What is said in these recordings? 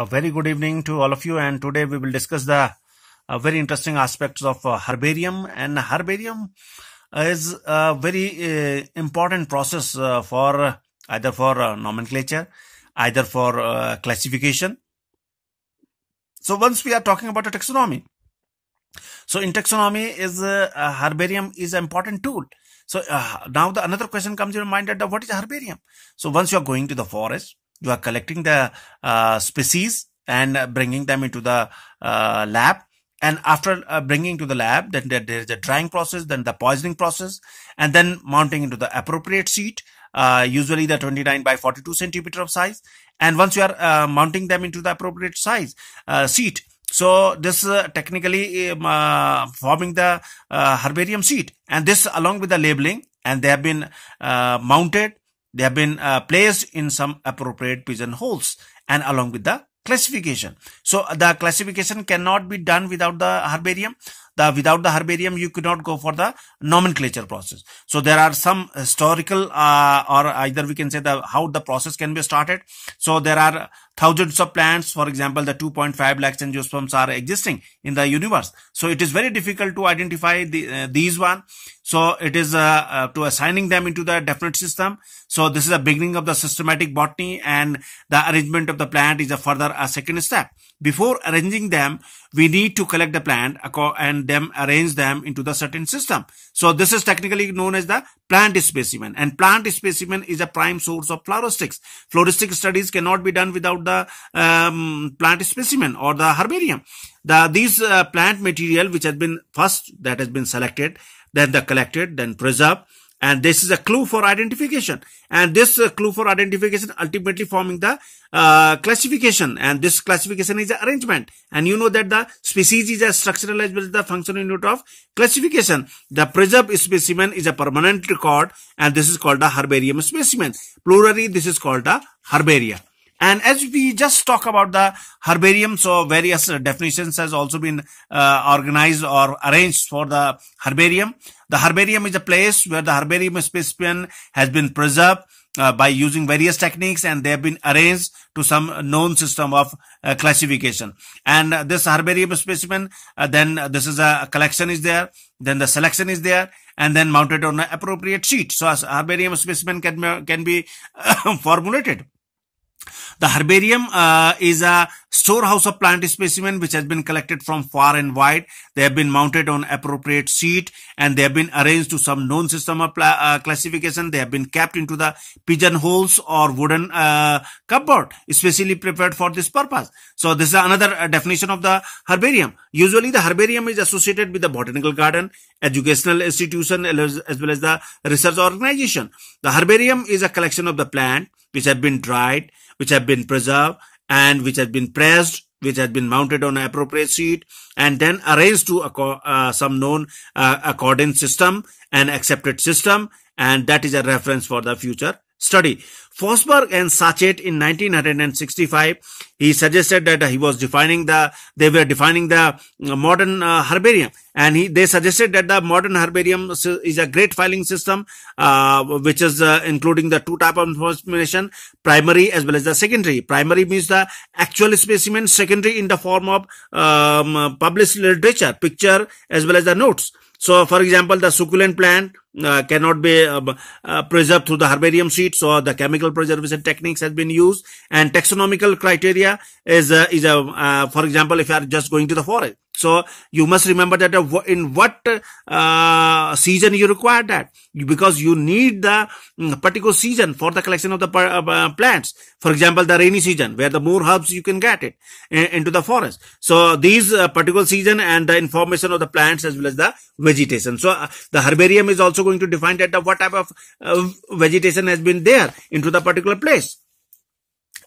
A very good evening to all of you and today we will discuss the uh, very interesting aspects of uh, herbarium and herbarium is a very uh, important process uh, for uh, either for uh, nomenclature either for classification. So once we are talking about a taxonomy so in taxonomy is herbarium is an important tool. So now the another question comes to your mind that what is herbarium? So once you are going to the forest you are collecting the uh, species and uh, bringing them into the uh, lab and after uh, bringing to the lab then there, there is a drying process then the poisoning process and then mounting into the appropriate sheet uh, usually the 29 by 42 centimeter of size and once you are uh, mounting them into the appropriate size uh, sheet so this uh, technically um, forming the herbarium sheet and this along with the labeling and they have been mounted they have been uh, placed in some appropriate pigeonholes and along with the classification. So the classification cannot be done without the herbarium the without the herbarium you could not go for the nomenclature process so there are some historical uh, or either we can say the how the process can be started so there are thousands of plants for example the 2.5 lakh angiosperms are existing in the universe so it is very difficult to identify the, uh, these one so it is uh, uh, to assigning them into the definite system so this is the beginning of the systematic botany and the arrangement of the plant is a further a uh, second step before arranging them we need to collect the plant and them, arrange them into the certain system. So this is technically known as the plant specimen and plant specimen is a prime source of floristics. Floristic studies cannot be done without the um, plant specimen or the herbarium. The, these uh, plant material which has been first that has been selected, then the collected, then preserved, and this is a clue for identification. And this uh, clue for identification ultimately forming the uh, classification. And this classification is arrangement. And you know that the species is a structural as well as the functional unit of classification. The preserved specimen is a permanent record. And this is called a herbarium specimen. Plurally, this is called a herbaria. And as we just talk about the herbarium, so various definitions has also been uh, organized or arranged for the herbarium. The herbarium is a place where the herbarium specimen has been preserved uh, by using various techniques and they have been arranged to some known system of uh, classification. And uh, this herbarium specimen, uh, then this is a collection is there, then the selection is there, and then mounted on an appropriate sheet. So as herbarium specimen can, can be formulated. The herbarium uh, is a storehouse of plant specimen which has been collected from far and wide. They have been mounted on appropriate seat and they have been arranged to some known system of uh, classification. They have been kept into the pigeon holes or wooden uh, cupboard especially prepared for this purpose. So this is another uh, definition of the herbarium. Usually the herbarium is associated with the botanical garden, educational institution as well as the research organization. The herbarium is a collection of the plant which have been dried which have been preserved and which have been pressed which has been mounted on an appropriate sheet and then arranged to uh, some known uh, accordance system and accepted system and that is a reference for the future study Fosberg and Sachet in 1965. He suggested that he was defining the, they were defining the uh, modern uh, herbarium. And he, they suggested that the modern herbarium is a great filing system, uh, which is uh, including the two type of information, primary as well as the secondary. Primary means the actual specimen, secondary in the form of um, published literature, picture, as well as the notes. So, for example, the succulent plant uh, cannot be uh, uh, preserved through the herbarium sheet, so the chemical cultural preservation techniques has been used and taxonomical criteria is, uh, is a, uh, uh, for example, if you are just going to the forest, so you must remember that in what uh, season you require that because you need the mm, particular season for the collection of the uh, uh, plants. For example, the rainy season where the more herbs you can get it into the forest. So these uh, particular season and the information of the plants as well as the vegetation. So the herbarium is also going to define that what type of vegetation has been there into the particular place.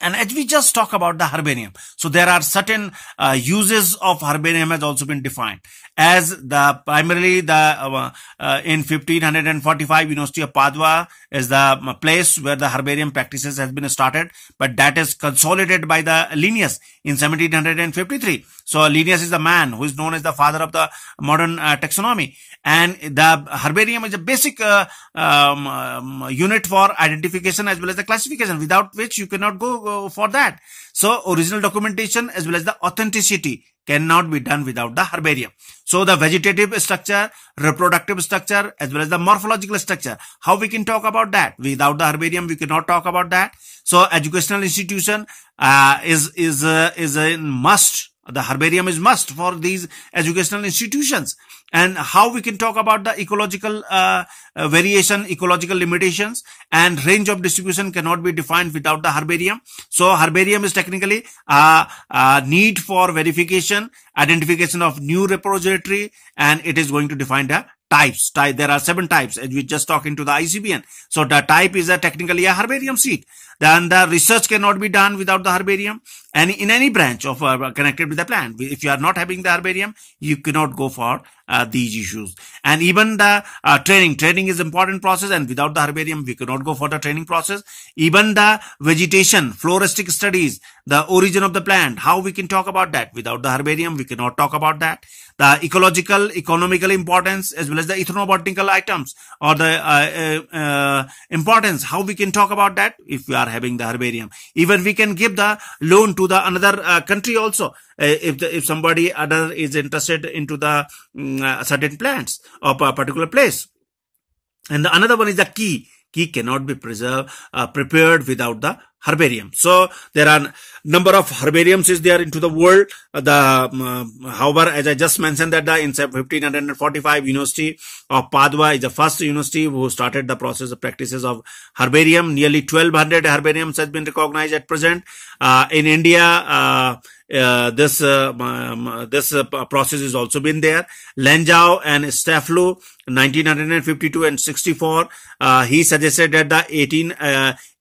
And as we just talk about the herbarium, so there are certain uh, uses of herbarium has also been defined as the primarily the uh, uh, in 1545 University of Padua is the um, place where the herbarium practices has been started, but that is consolidated by the Linnaeus in 1753. So Linnaeus is the man who is known as the father of the modern uh, taxonomy. And the herbarium is a basic uh, um, um, unit for identification as well as the classification, without which you cannot go, go for that. So original documentation as well as the authenticity cannot be done without the herbarium. So the vegetative structure, reproductive structure, as well as the morphological structure. How we can talk about that? Without the herbarium, we cannot talk about that. So educational institution uh, is is uh, is a must the herbarium is must for these educational institutions. And how we can talk about the ecological uh, uh, variation, ecological limitations and range of distribution cannot be defined without the herbarium. So herbarium is technically a uh, uh, need for verification, identification of new repository and it is going to define the types. there are seven types as we just talked into the ICBN. So the type is a technically a herbarium sheet. Then the research cannot be done without the herbarium. And in any branch of uh, connected with the plant, if you are not having the herbarium, you cannot go for uh, these issues. And even the uh, training, training is important process. And without the herbarium, we cannot go for the training process. Even the vegetation, floristic studies, the origin of the plant, how we can talk about that without the herbarium, we cannot talk about that. The ecological, economical importance, as well as the ethnobotanical items or the uh, uh, uh, importance, how we can talk about that if we are having the herbarium even we can give the loan to the another uh, country also uh, if the, if somebody other is interested into the um, certain plants of a particular place and the another one is the key key cannot be preserved uh, prepared without the herbarium. So there are number of herbariums is there into the world. The um, uh, however, as I just mentioned that the in 1545 University of Padua is the first university who started the process of practices of herbarium. Nearly 1200 herbariums has been recognized at present uh, in India. Uh, uh, this uh, um, uh, this process has also been there. Lenjao and Staflu 1952 and 64. he suggested that the 18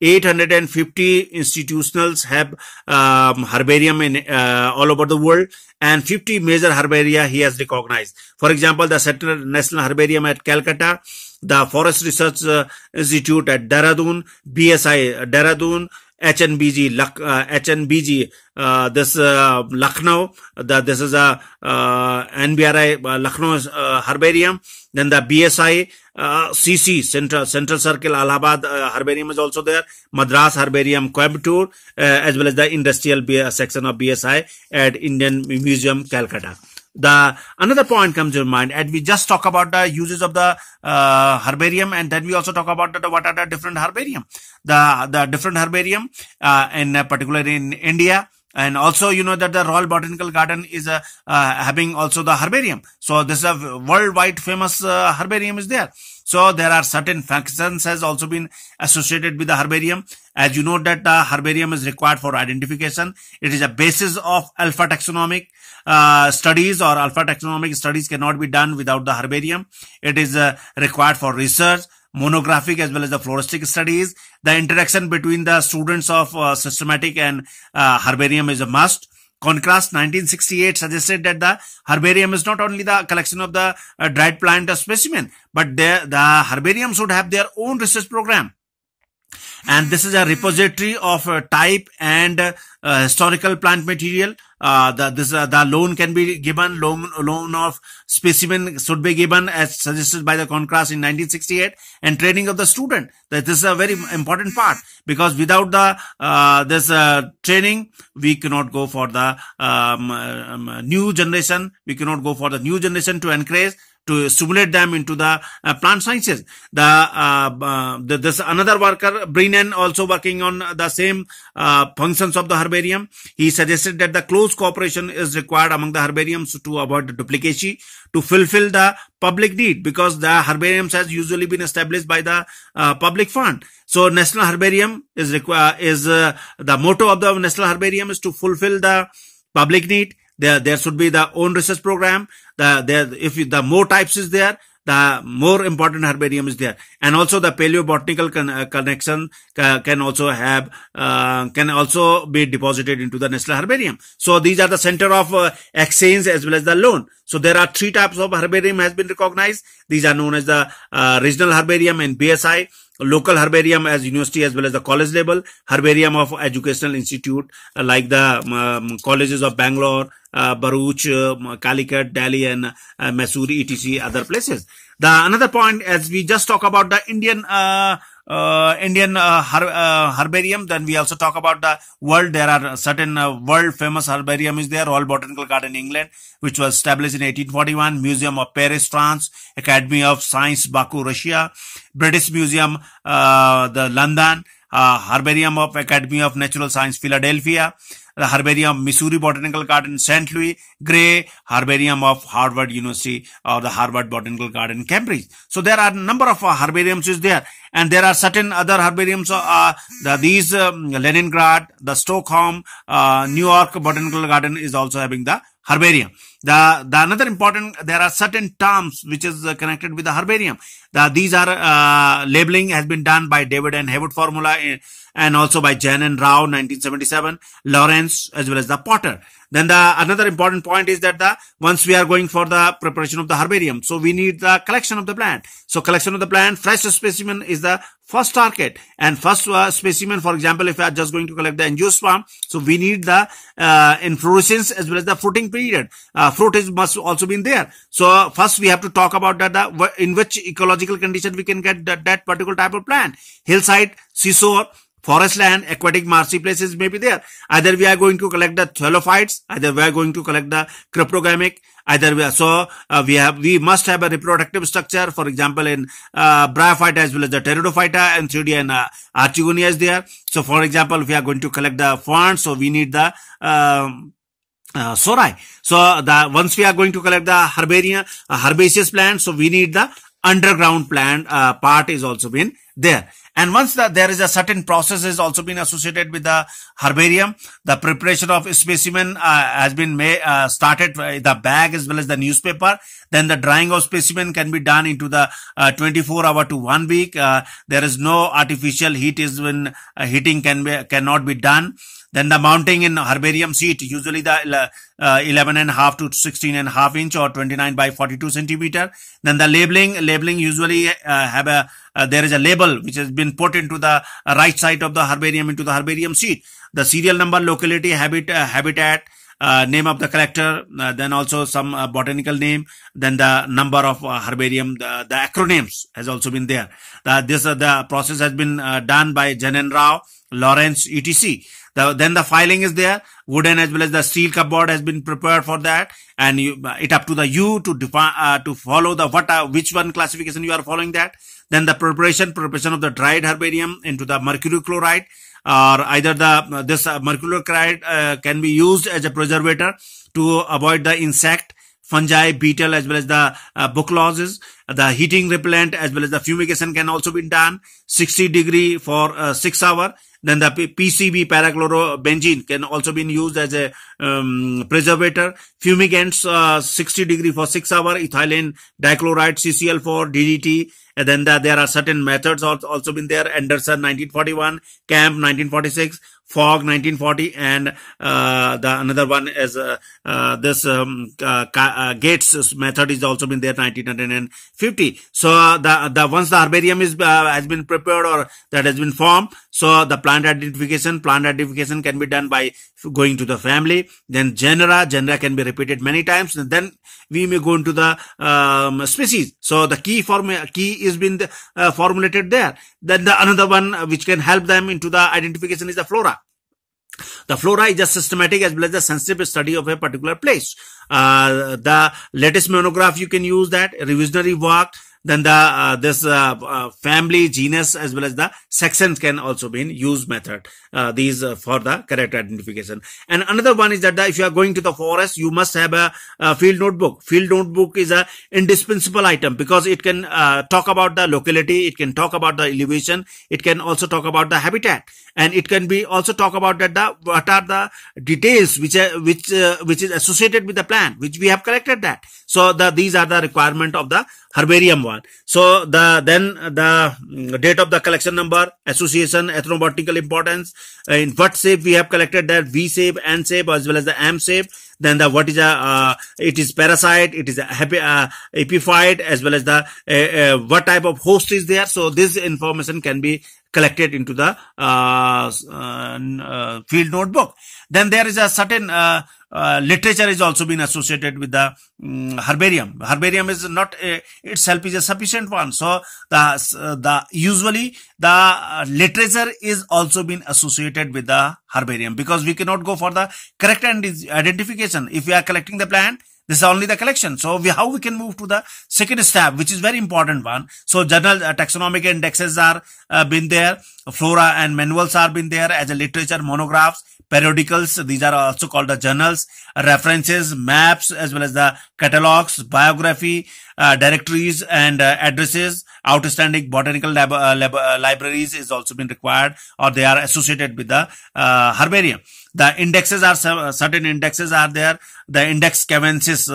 850 institutionals have um, herbarium in uh, all over the world and 50 major herbaria he has recognized. For example, the Central National Herbarium at Calcutta, the Forest Research uh, Institute at Dehradun, BSI uh, Dehradun, HNBG, uh, HNBG, uh, this uh, Lucknow, the, this is a uh, NBRI uh, Lucknow uh, Herbarium, then the BSI CC uh, Central Central Circle Allahabad uh, Herbarium is also there, Madras Herbarium Coimbatore, as well as the industrial section of BSI at Indian Museum Calcutta the another point comes to mind and we just talk about the uses of the uh, herbarium and then we also talk about the, what are the different herbarium the the different herbarium uh, in uh, particular in india and also you know that the royal botanical garden is uh, uh having also the herbarium so this is a worldwide famous uh, herbarium is there so there are certain functions has also been associated with the herbarium. As you know that the herbarium is required for identification. It is a basis of alpha taxonomic uh, studies or alpha taxonomic studies cannot be done without the herbarium. It is uh, required for research monographic as well as the floristic studies. The interaction between the students of uh, systematic and uh, herbarium is a must. Contrast 1968 suggested that the herbarium is not only the collection of the uh, dried plant specimen, but the, the herbarium should have their own research program and this is a repository of uh, type and uh, historical plant material uh, the this uh, the loan can be given loan loan of specimen should be given as suggested by the concras in 1968 and training of the student that this is a very important part because without the uh, this uh, training we cannot go for the um, um, new generation we cannot go for the new generation to encourage to simulate them into the uh, plant sciences. The, uh, uh, the, this another worker, Brennan, also working on the same uh, functions of the herbarium. He suggested that the close cooperation is required among the herbariums to avoid duplication, to fulfill the public need because the herbariums has usually been established by the uh, public fund. So National Herbarium is require is the motto of the National Herbarium is to fulfill the public need there, there should be the own research program. The, there, if you, the more types is there, the more important herbarium is there. And also the paleobotanical con uh, connection can also have, uh, can also be deposited into the National Herbarium. So these are the center of uh, exchange as well as the loan. So there are three types of herbarium has been recognized. These are known as the uh, regional herbarium and BSI local herbarium as university as well as the college level, herbarium of educational institute uh, like the um, um colleges of Bangalore, uh, Baruch, um, Calicut, Delhi and uh, etc. other places. The another point as we just talk about the Indian uh, uh, Indian uh, her, uh, herbarium. Then we also talk about the world. There are certain uh, world famous herbarium is there. Royal Botanical Garden, England, which was established in 1841. Museum of Paris, France. Academy of Science, Baku, Russia. British Museum, uh, the London. Uh, herbarium of Academy of Natural Science, Philadelphia the Herbarium Missouri Botanical Garden, St. Louis, Gray Herbarium of Harvard University or uh, the Harvard Botanical Garden, Cambridge. So there are a number of uh, herbariums is there and there are certain other herbariums, uh, uh, the, these um, Leningrad, the Stockholm, uh, New York Botanical Garden is also having the herbarium. The, the another important, there are certain terms which is uh, connected with the herbarium. The, these are, labeling has been done by David and Hayward formula. In, eh, and also by Jan and Rao 1977, Lawrence as well as the Potter. Then the another important point is that the once we are going for the preparation of the herbarium, so we need the collection of the plant. So collection of the plant, fresh specimen is the first target and first uh, specimen. For example, if we are just going to collect the angiosperm, so we need the uh, inflorescence as well as the fruiting period. Uh, fruit is must also be in there. So first we have to talk about that the, in which ecological condition we can get that, that particular type of plant. Hillside, seashore, forest land, aquatic marshy places may be there. Either we are going to collect the thallophytes, either we are going to collect the cryptogamic, either we are, so uh, we have, we must have a reproductive structure, for example, in uh, as well as the pteridophyta and 3D and uh, archegonia is there. So for example, we are going to collect the ferns, so we need the, um, uh, sorai. So the, once we are going to collect the herbaria, uh, herbaceous plants, so we need the underground plant uh, part is also been there. And once that there is a certain process has also been associated with the herbarium, the preparation of specimen uh, has been made, uh, started the bag as well as the newspaper. Then the drying of specimen can be done into the uh, 24 hour to one week. Uh, there is no artificial heat is when uh, heating can be, cannot be done. Then the mounting in herbarium seat, usually the uh, uh 11 and half to 16 and half inch or 29 by 42 centimeter. Then the labeling, labeling usually uh, have a, uh, there is a label which has been put into the uh, right side of the herbarium into the herbarium seat. The serial number, locality, habit, uh, habitat, uh, name of the collector, uh, then also some uh, botanical name, then the number of herbarium, the, the, acronyms has also been there. this the process has been done by Janen Rao, Lawrence, etc. The, then the filing is there. Wooden as well as the steel cupboard has been prepared for that. And you, it up to the you to define, uh, to follow the what, uh, which one classification you are following that. Then the preparation, preparation of the dried herbarium into the mercury chloride or either the, this uh, mercury chloride, uh, can be used as a preservator to avoid the insect fungi, beetle, as well as the uh, losses, The heating repellent as well as the fumigation can also be done. 60 degree for uh, 6 hour. Then the PCB parachlorobenzene can also be used as a um, preservator. Fumigants, uh, 60 degree for 6 hour. Ethylene dichloride, CCl4, DDT. And then the, there are certain methods also been there. Anderson, 1941. Camp, 1946. Fog 1940 and uh, the another one is uh, uh, this um, uh, uh, Gates method is also been there 1950. So the the once the herbarium is uh, has been prepared or that has been formed, so the plant identification plant identification can be done by going to the family. Then genera genera can be repeated many times. And then we may go into the um, species. So the key form key is been formulated there. Then the another one which can help them into the identification is the flora. The flora is a systematic as well as the sensitive study of a particular place. Uh, the latest monograph you can use that revisionary work then the uh, this uh, uh, family genus as well as the sections can also be in use method uh, these uh, for the correct identification and another one is that the, if you are going to the forest you must have a, a field notebook field notebook is a indispensable item because it can uh, talk about the locality it can talk about the elevation it can also talk about the habitat and it can be also talk about that the what are the details which which which is associated with the plan which we have collected that so the, these are the requirement of the herbarium one. So the, then the mm, date of the collection number, association, ethnobotanical importance, uh, in what shape we have collected that V shape, N shape, as well as the M shape. Then the, what is a, uh, it is parasite, it is a happy, uh, epiphyte, as well as the, uh, uh what type of host is there. So this information can be collected into the uh, uh, uh, field notebook. Then there is a certain literature is also been associated with the um, herbarium. Herbarium is not a, itself is a sufficient one. So the the usually the literature is also been associated with the herbarium because we cannot go for the correct identification. If we are collecting the plant, this is only the collection. So we, how we can move to the second step, which is very important one. So general uh, taxonomic indexes are uh, been there. Flora and manuals are been there as a literature, monographs, periodicals. These are also called the journals, references, maps, as well as the catalogs, biography, uh, directories and uh, addresses. Outstanding botanical lab, uh, lab, uh, libraries is also been required or they are associated with the uh, herbarium. The indexes are certain indexes are there. The index cavensis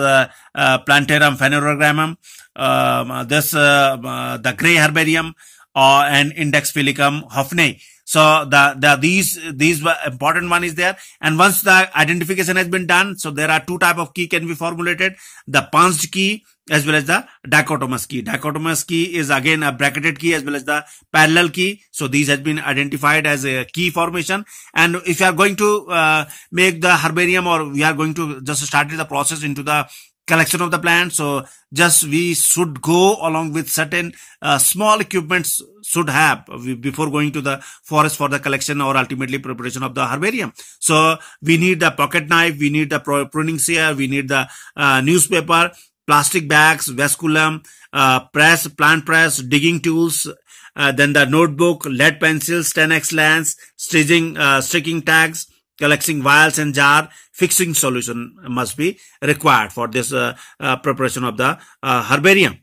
plantarum phanerogramum. Um, this the gray herbarium uh, and index philicum hoffnei. So the, the, these, these important one is there. And once the identification has been done, so there are two type of key can be formulated. The punched key as well as the dichotomous key. Dichotomous key is again a uh, bracketed key as well as the parallel key. So these has been identified as a key formation. And if you are going to uh, make the herbarium or we are going to just start the process into the collection of the plants. So just we should go along with certain uh, small equipments should have before going to the forest for the collection or ultimately preparation of the herbarium. So we need the pocket knife, we need the pruning shear, we need the uh, newspaper, plastic bags, vasculum, uh, press, plant press, digging tools, uh, then the notebook, lead pencils, 10x lens, stitching, uh, sticking tags, collecting vials and jar, fixing solution must be required for this uh, uh, preparation of the uh, herbarium.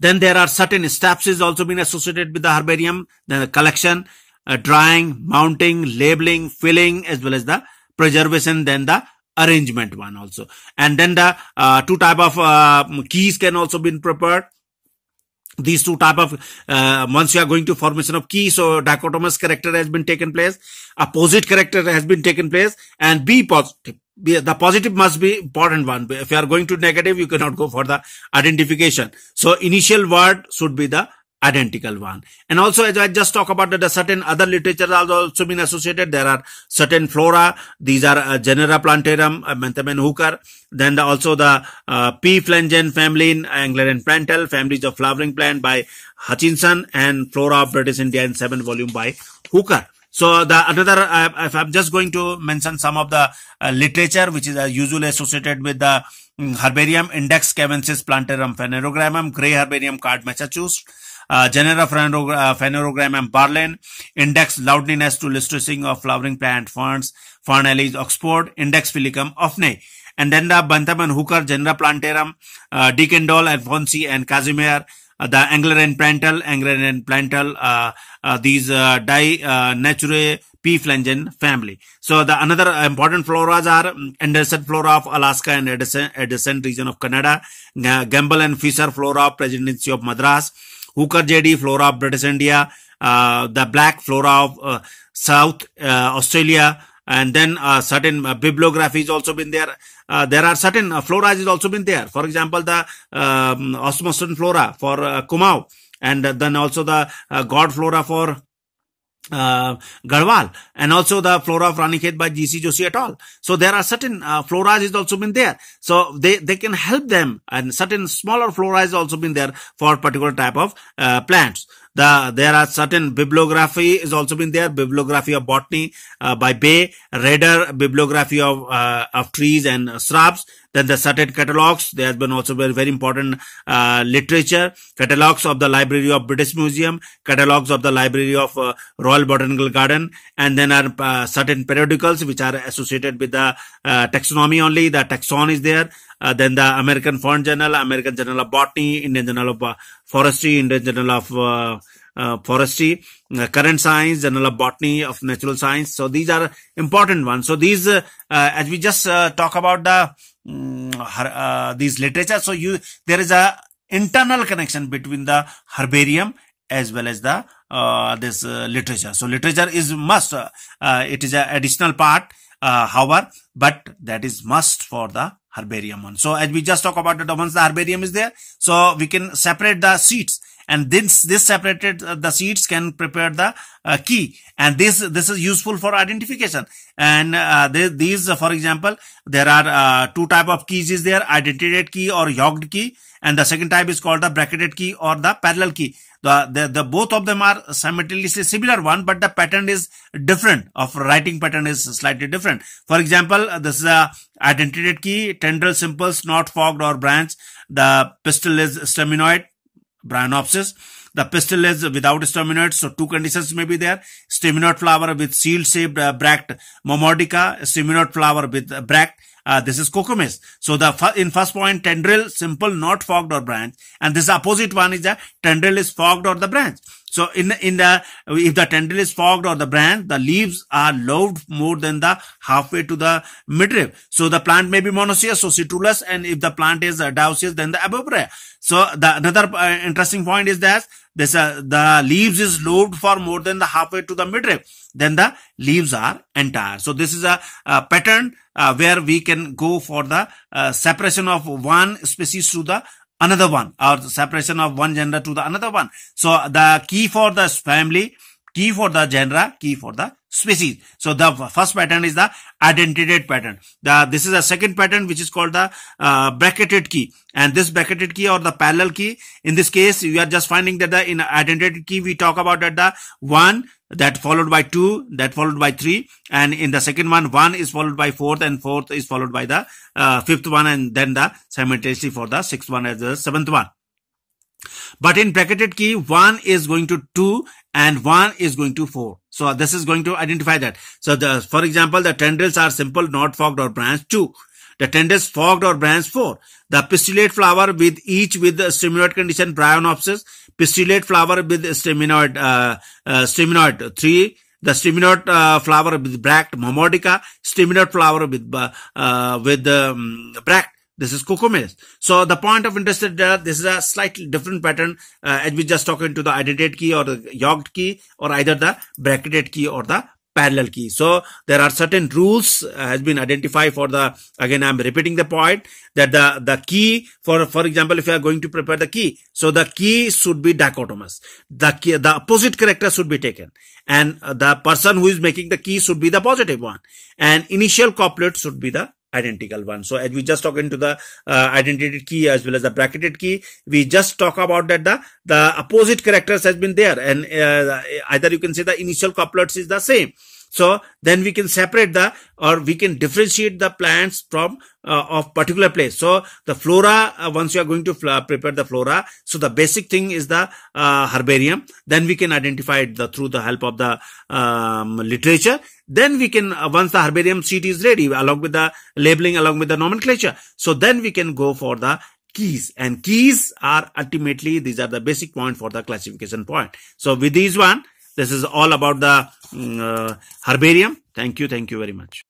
Then there are certain steps is also been associated with the herbarium, then the collection, drying, mounting, labeling, filling, as well as the preservation, then the arrangement one also and then the uh, two type of uh, keys can also be prepared these two type of uh, once you are going to formation of key so dichotomous character has been taken place opposite character has been taken place and be positive the positive must be important one if you are going to negative you cannot go for the identification so initial word should be the identical one. And also, as I just talk about that, certain other literature has also been associated. There are certain flora. These are uh, genera Plantarum, uh, Menthamen hooker. Then the, also the uh, P. flangen family in Angler and Plantel, families of flowering plant by Hutchinson and Flora of British India in seven volume by Hooker. So the another, uh, if I'm just going to mention some of the uh, literature which is uh, usually associated with the um, herbarium index Cavensis plantarum phanerogramum, gray herbarium card Massachusetts, uh, genera Phanerogram uh, and Barlen, index loudliness to listing of flowering plant ferns, Farnellis oxford, index of ofne. And then the bantam and Hooker, genera Plantarum, uh, and Alphonsi and Casimir, uh, the Angler and Plantal, Angler and Plantal, uh, uh, these uh, di uh, nature P. flangen family. So the another important floras are um, Anderson flora of Alaska and adjacent, adjacent region of Canada, Gamble and Fisher flora of Presidency of Madras, Hooker JD flora of British India, uh, the black flora of uh, South uh, Australia, and then uh, certain uh, bibliography has also been there. Uh, there are certain uh, flora has also been there. For example, the um, flora for Kumau, and then also the god flora for uh, Garhwal and also the flora of Ranikhet by GC Joshi et al. So there are certain uh, floras also been there. So they, they can help them and certain smaller flora has also been there for particular type of uh, plants. The, there are certain bibliography is also been there bibliography of botany uh, by bay radar bibliography of uh, of trees and shrubs then the certain catalogs. There has been also very, very important uh, literature, catalogs of the Library of British Museum, catalogs of the Library of uh, Royal Botanical Garden, and then are uh, certain periodicals which are associated with the uh, taxonomy only. The taxon is there. Uh, then the American Foreign Journal, American Journal of Botany, Indian Journal of uh, Forestry, Indian Journal of uh, forestry, uh, current science, journal of botany, of natural science. So these are important ones. So these, uh, as we just talk about the Mm, her, uh, these literature. So you there is a internal connection between the herbarium as well as the uh, this uh, literature. So literature is must. Uh, uh it is an additional part, uh, however, but that is must for the herbarium one. So as we just talk about the once the herbarium is there, so we can separate the seats and this this separated uh, the seeds can prepare the uh, key and this this is useful for identification and uh, these uh, for example there are uh, two type of keys is there identified key or yoked key and the second type is called the bracketed key or the parallel key the, the, the both of them are simultaneously similar one but the pattern is different of writing pattern is slightly different for example uh, this is a identified key tendril simples not fogged or branch the pistil is staminoid Bryonopsis the pistil is without staminate, so two conditions may be there. Staminate flower with shield-shaped uh, bract momordica staminate flower with uh, bract. Uh, this is cocomis. So the in first point, tendril, simple, not fogged or branch. And this opposite one is the tendril is fogged or the branch. So in the, in the, if the tendril is fogged or the branch, the leaves are lobed more than the halfway to the midriff. So the plant may be monoecious, so citrulous, and if the plant is uh, dioecious, then the above rare. So the another uh, interesting point is that this, uh, the leaves is lobed for more than the halfway to the midrib. Then the leaves are entire. So this is a, a pattern uh, where we can go for the uh, separation of one species to the another one or separation of one gender to the another one. So the key for this family T for the genera, K for the species. So the first pattern is the identity pattern. The, this is a second pattern which is called the uh, bracketed key. And this bracketed key or the parallel key, in this case, we are just finding that the in identity key we talk about at the one that followed by two, that followed by three, and in the second one, one is followed by fourth, and fourth is followed by the uh, fifth one, and then the simultaneously for the sixth one as the seventh one. But in bracketed key, 1 is going to 2 and 1 is going to 4. So this is going to identify that. So the, for example, the tendrils are simple, not forked or branched 2. The tendrils forked or branched 4. The pistillate flower with each with the steminoid condition bryonopsis. Pistillate flower with steminoid, uh, uh, steminoid 3 the stimulate uh, flower with bract mammodica, stimulate flower with uh, uh, with um, bract. This is Cucumis. So the point of interest is that this is a slightly different pattern uh, as we just talked into the identity key or the yoked key or either the bracketed key or the parallel key. So there are certain rules uh, has been identified for the, again, I'm repeating the point that the, the key for, for example, if you are going to prepare the key, so the key should be dichotomous. The key, the opposite character should be taken and uh, the person who is making the key should be the positive one and initial couplet should be the identical one. So as we just talk into the uh, identity key as well as the bracketed key, we just talk about that the, the opposite characters has been there and uh, either you can say the initial couplets is the same. So then we can separate the or we can differentiate the plants from uh, of particular place. So the flora, uh, once you are going to uh, prepare the flora, so the basic thing is the uh, herbarium. Then we can identify it the, through the help of the um, literature. Then we can, uh, once the herbarium sheet is ready, along with the labeling, along with the nomenclature, so then we can go for the keys and keys are ultimately these are the basic point for the classification point so with these one this is all about the mm, uh, herbarium. Thank you. Thank you very much.